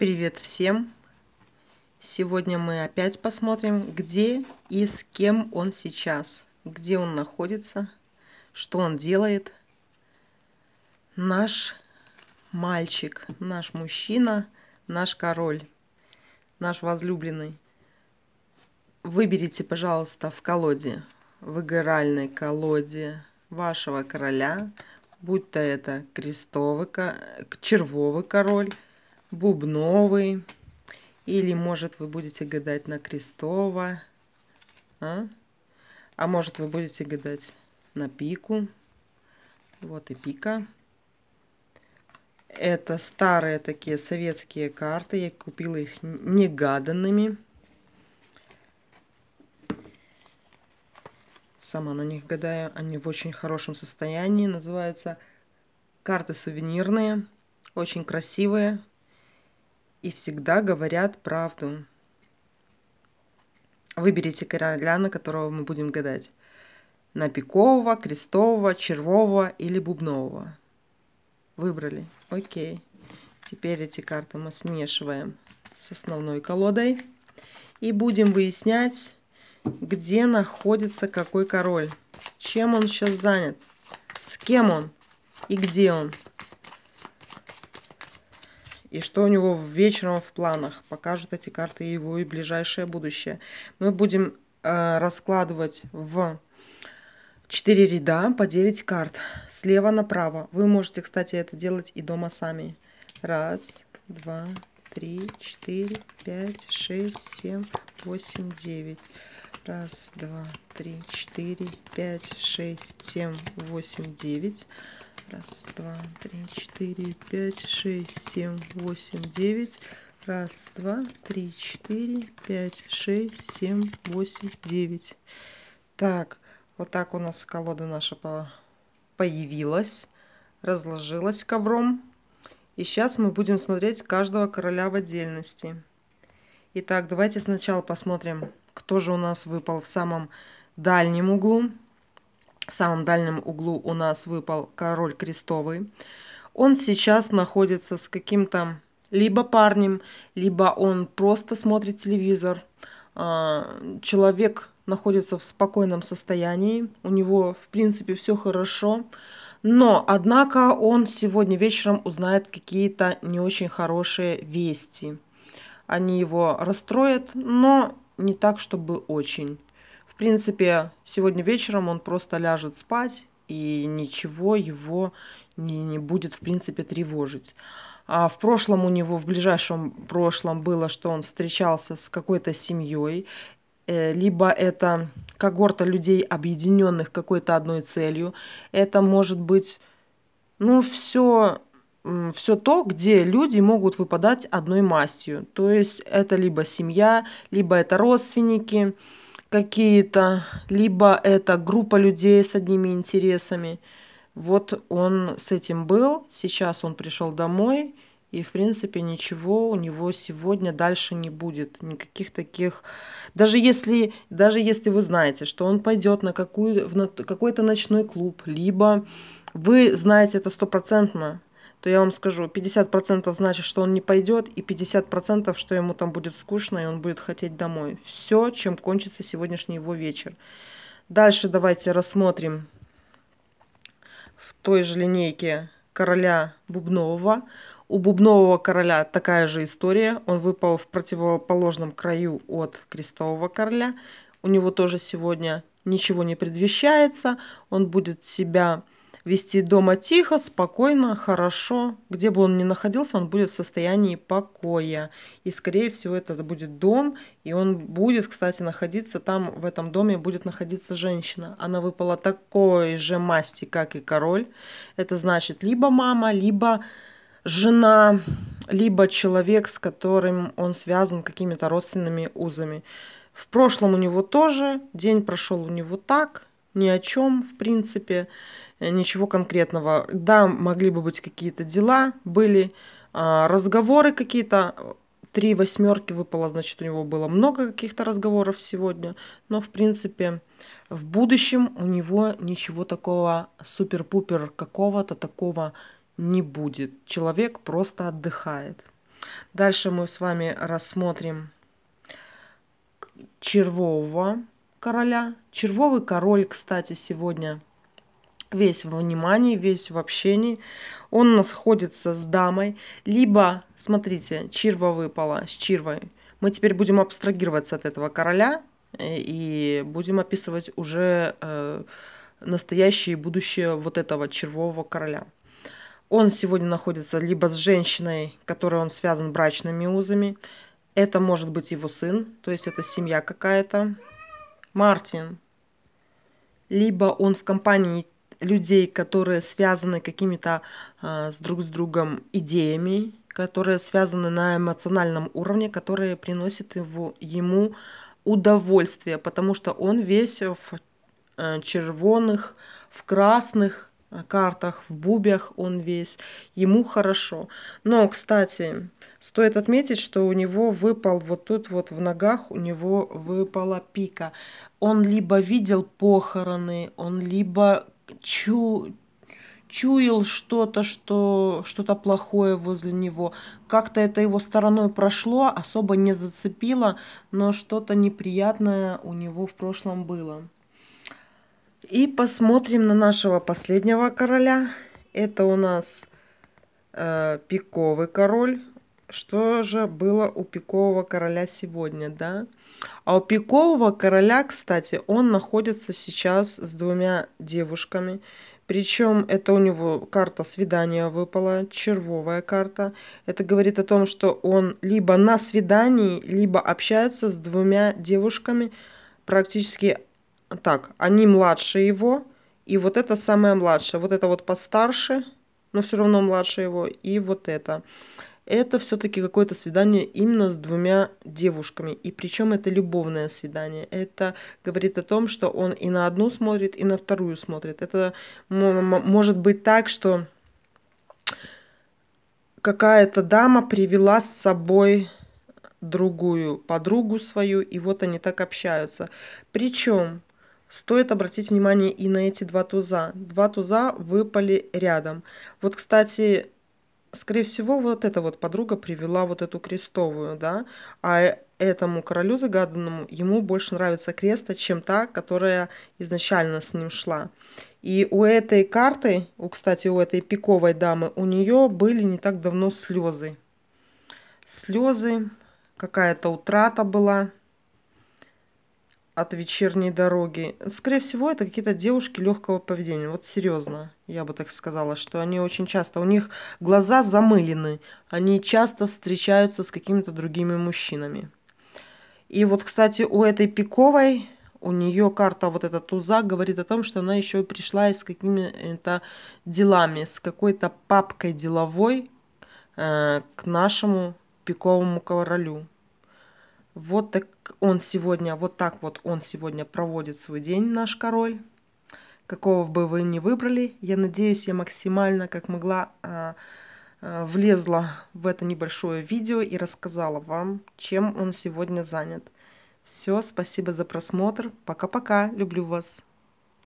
Привет всем! Сегодня мы опять посмотрим, где и с кем он сейчас, где он находится, что он делает. Наш мальчик, наш мужчина, наш король, наш возлюбленный. Выберите, пожалуйста, в колоде, в игральной колоде вашего короля, будь то это крестовый, червовый король – бубновый. Или, может, вы будете гадать на Крестова. А? а может, вы будете гадать на пику. Вот и пика. Это старые такие советские карты. Я купила их негаданными. Сама на них гадаю. Они в очень хорошем состоянии. Называются карты сувенирные. Очень красивые и всегда говорят правду. Выберите короля, на которого мы будем гадать. На Пикового, Крестового, Червового или Бубнового. Выбрали. Окей. Теперь эти карты мы смешиваем с основной колодой. И будем выяснять, где находится какой король. Чем он сейчас занят. С кем он и где он и что у него вечером в планах. Покажут эти карты его и ближайшее будущее. Мы будем э, раскладывать в 4 ряда по 9 карт. Слева направо. Вы можете, кстати, это делать и дома сами. Раз, два, три, четыре, пять, шесть, семь, восемь, девять. Раз, два, три, четыре, пять, шесть, семь, восемь, девять. Раз, два, три, четыре, пять, шесть, семь, восемь, девять. Раз, два, три, четыре, пять, шесть, семь, восемь, девять. Так, вот так у нас колода наша по... появилась, разложилась ковром. И сейчас мы будем смотреть каждого короля в отдельности. Итак, давайте сначала посмотрим, кто же у нас выпал в самом дальнем углу. В самом дальнем углу у нас выпал король крестовый. Он сейчас находится с каким-то либо парнем, либо он просто смотрит телевизор. А, человек находится в спокойном состоянии, у него, в принципе, все хорошо. Но, однако, он сегодня вечером узнает какие-то не очень хорошие вести. Они его расстроят, но не так, чтобы очень принципе, сегодня вечером он просто ляжет спать, и ничего его не, не будет, в принципе, тревожить. А в прошлом у него, в ближайшем прошлом было, что он встречался с какой-то семьей, э, либо это когорта людей, объединенных какой-то одной целью. Это может быть, ну, все все то, где люди могут выпадать одной мастью. То есть это либо семья, либо это родственники, какие-то, либо это группа людей с одними интересами. Вот он с этим был, сейчас он пришел домой, и, в принципе, ничего у него сегодня дальше не будет. Никаких таких... Даже если, даже если вы знаете, что он пойдет на, какую, в на какой-то ночной клуб, либо вы знаете это стопроцентно, то я вам скажу, 50% значит, что он не пойдет, и 50%, что ему там будет скучно, и он будет хотеть домой. Все, чем кончится сегодняшний его вечер. Дальше давайте рассмотрим в той же линейке короля Бубнового. У Бубнового короля такая же история. Он выпал в противоположном краю от Крестового короля. У него тоже сегодня ничего не предвещается. Он будет себя вести дома тихо, спокойно, хорошо. Где бы он ни находился, он будет в состоянии покоя. И, скорее всего, это будет дом. И он будет, кстати, находиться там, в этом доме будет находиться женщина. Она выпала такой же масти, как и король. Это значит либо мама, либо жена, либо человек, с которым он связан какими-то родственными узами. В прошлом у него тоже, день прошел у него так, ни о чем, в принципе, э, ничего конкретного. Да, могли бы быть какие-то дела, были а, разговоры какие-то. Э, три восьмерки выпало, значит, у него было много каких-то разговоров сегодня. Но, в принципе, в будущем у него ничего такого супер-пупер какого-то такого не будет. Человек просто отдыхает. Дальше мы с вами рассмотрим червового короля. Червовый король, кстати, сегодня весь в внимании, весь в общении. Он находится с дамой. Либо, смотрите, черва выпала с червой. Мы теперь будем абстрагироваться от этого короля э, и будем описывать уже э, настоящее и будущее вот этого червового короля. Он сегодня находится либо с женщиной, которой он связан брачными узами, это может быть его сын, то есть это семья какая-то, Мартин. Либо он в компании людей, которые связаны какими-то э, с друг с другом идеями, которые связаны на эмоциональном уровне, которые приносят его, ему удовольствие, потому что он весь в э, червоных, в красных, Э, картах, в бубях он весь. Ему хорошо. Но, кстати, стоит отметить, что у него выпал вот тут вот в ногах, у него выпала пика. Он либо видел похороны, он либо чу чуял что-то, что что-то плохое возле него. Как-то это его стороной прошло, особо не зацепило, но что-то неприятное у него в прошлом было. И посмотрим на нашего последнего короля. Это у нас э, пиковый король. Что же было у пикового короля сегодня, да? А у пикового короля, кстати, он находится сейчас с двумя девушками. Причем это у него карта свидания выпала, червовая карта. Это говорит о том, что он либо на свидании, либо общается с двумя девушками практически так, они младше его. И вот это самое младшее. Вот это вот постарше, но все равно младше его. И вот это. Это все-таки какое-то свидание именно с двумя девушками. И причем это любовное свидание. Это говорит о том, что он и на одну смотрит, и на вторую смотрит. Это может быть так, что какая-то дама привела с собой другую подругу свою, и вот они так общаются. Причем Стоит обратить внимание и на эти два туза. Два туза выпали рядом. Вот, кстати, скорее всего, вот эта вот подруга привела вот эту крестовую, да, а этому королю загаданному ему больше нравится креста, чем та, которая изначально с ним шла. И у этой карты, у, кстати, у этой пиковой дамы, у нее были не так давно слезы. Слезы, какая-то утрата была от вечерней дороги. Скорее всего, это какие-то девушки легкого поведения. Вот серьезно, я бы так сказала, что они очень часто, у них глаза замылены, они часто встречаются с какими-то другими мужчинами. И вот, кстати, у этой пиковой, у нее карта вот эта туза говорит о том, что она еще пришла с какими-то делами, с какой-то папкой деловой э, к нашему пиковому королю. Вот так он сегодня, вот так вот он сегодня проводит свой день, наш король. Какого бы вы ни выбрали, я надеюсь, я максимально, как могла, а, а, влезла в это небольшое видео и рассказала вам, чем он сегодня занят. Все, спасибо за просмотр. Пока-пока. Люблю вас.